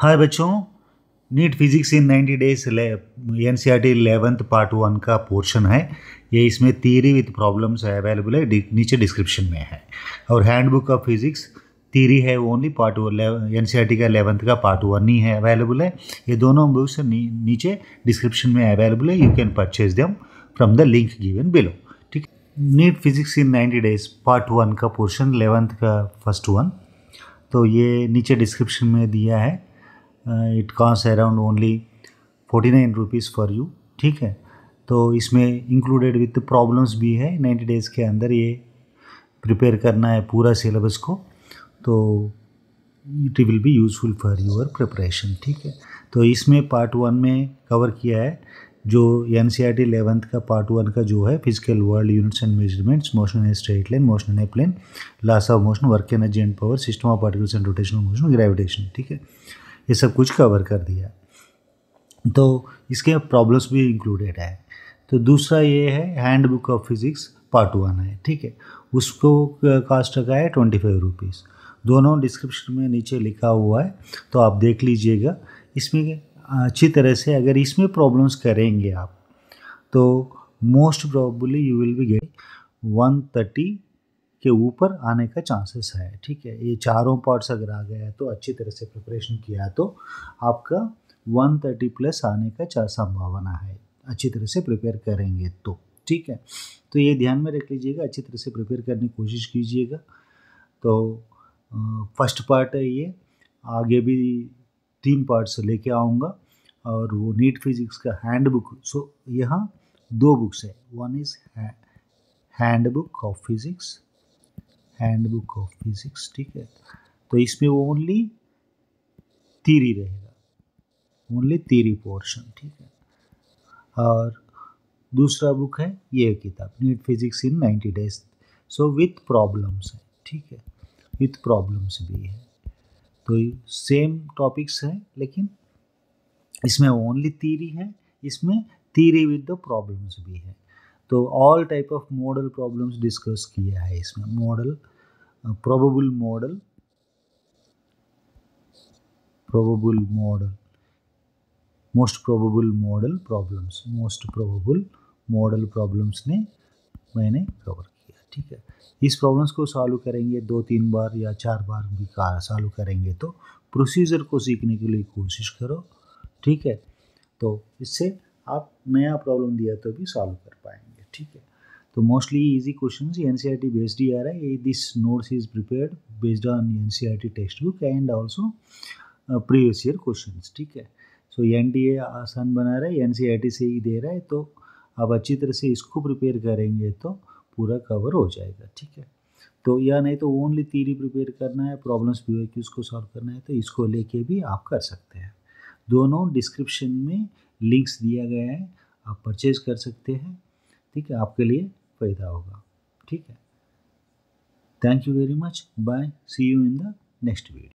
हाय बच्चों NEET physics in 90 days N C R T eleventh part one का portion है ये इसमें थीरी विथ प्रॉब्लम्स अवेलेबल है नीचे डिस्क्रिप्शन में है और हैंडबुक ऑफ फिजिक्स थीरी है only part N C R T का एलेवंथ का पार्ट वन ही है अवेलेबल है ये दोनों बुक्स नी, नीचे डिस्क्रिप्शन में अवेलेबल है you can purchase them from the link given below ठीक NEET physics in 90 days part one का पोर्शन एलेवंथ का फर्स्ट वन तो ये नीचे डिस्क्रिप्शन में दिया है it cost around only forty nine rupees for you ठीक है तो इसमें इंक्लूडेड विथ प्रॉब्लम्स भी है नाइन्टी डेज़ के अंदर ये प्रिपेयर करना है पूरा सिलेबस को तो it will be useful for your preparation ठीक है तो इसमें पार्ट वन में कवर किया है जो N C R T eleventh का पार्ट वन का जो है physical world units and measurements motion है स्ट्रेट लाइन मोशन है plane laws of motion work energy and power system of particles and rotation motion gravitation ठीक है ये सब कुछ कवर कर दिया तो इसके प्रॉब्लम्स भी इंक्लूडेड है तो दूसरा ये है hand book of physics part one है ठीक है उसको कास्ट का है ट्वेंटी फाइव रुपीज़ दोनों डिस्क्रिप्शन में नीचे लिखा हुआ है तो आप देख लीजिएगा इसमें अच्छी तरह से अगर इसमें प्रॉब्लम्स करेंगे आप तो most probably you will be get one thirty के ऊपर आने का चांसेस है ठीक है ये चारों पार्ट्स अगर आ गया तो अच्छी तरह से प्रिपरेशन किया तो आपका 130 प्लस आने का चार संभावना है अच्छी तरह से प्रिपेयर करेंगे तो ठीक है तो ये ध्यान में रख लीजिएगा अच्छी तरह से प्रिपेयर करने की कोशिश कीजिएगा तो फर्स्ट पार्ट है ये आगे भी तीन पार्ट्स लेके आऊँगा और वो नीट फिजिक्स का हैंड बुक सो यहाँ दो बुक्स है one is hand book of physics handbook of physics ठीक है तो इसमें ओनली तीरी रहेगा ओनली तीरी पोर्शन ठीक है और दूसरा बुक है ये किताब NEET physics in ninety days so with problems है ठीक है विथ प्रॉब्लम्स भी है तो सेम टॉपिक्स हैं लेकिन इसमें ओनली तीरी है इसमें थीरी विद द प्रॉब्लम्स भी है तो all type of model problems discuss किया है इसमें model probable model probable model most probable model problems most probable model problems ने मैंने कवर किया ठीक है इस प्रॉब्लम्स को सॉल्व करेंगे दो तीन बार या चार बार भी सॉल्व करेंगे तो प्रोसीजर को सीखने के लिए कोशिश करो ठीक है तो इससे आप नया प्रॉब्लम दिया तो भी सॉल्व कर पाएंगे ठीक है तो mostly easy question N R T based ही आ रहा है this notes is prepared based on N C R T text book and also previous year question ठीक है सो एन टी ए आसान बना रहा है एन सी आर टी से ही दे रहा है तो आप अच्छी तरह से इसको प्रिपेयर करेंगे तो पूरा कवर हो जाएगा ठीक है तो या नहीं तो ओनली थीरी प्रिपेयर करना है प्रॉब्लम्स भी पी कि उसको सॉल्व करना है तो इसको लेके भी आप कर सकते हैं दोनों डिस्क्रिप्शन में लिंक्स दिया गया है आप परचेज कर सकते हैं ठीक है आपके लिए फ़ायदा होगा ठीक है thank you very much bye see you in the next video